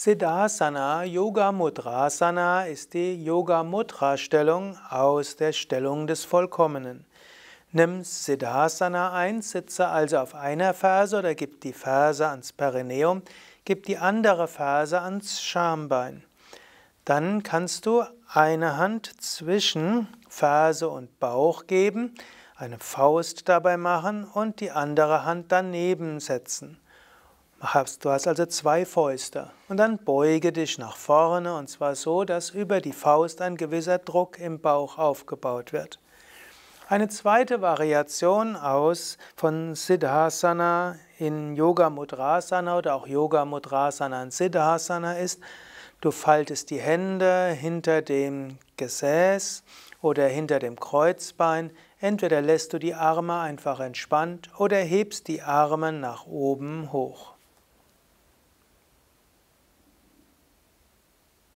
Siddhasana, Yoga Mudrasana ist die Yoga Mudra Stellung aus der Stellung des Vollkommenen. Nimm Siddhasana ein, sitze also auf einer Ferse oder gib die Ferse ans Perineum, gib die andere Ferse ans Schambein. Dann kannst du eine Hand zwischen Ferse und Bauch geben, eine Faust dabei machen und die andere Hand daneben setzen. Du hast also zwei Fäuste und dann beuge dich nach vorne und zwar so, dass über die Faust ein gewisser Druck im Bauch aufgebaut wird. Eine zweite Variation aus von Siddhasana in Yoga Mudrasana oder auch Yoga Mudrasana in Siddhasana ist, du faltest die Hände hinter dem Gesäß oder hinter dem Kreuzbein, entweder lässt du die Arme einfach entspannt oder hebst die Arme nach oben hoch.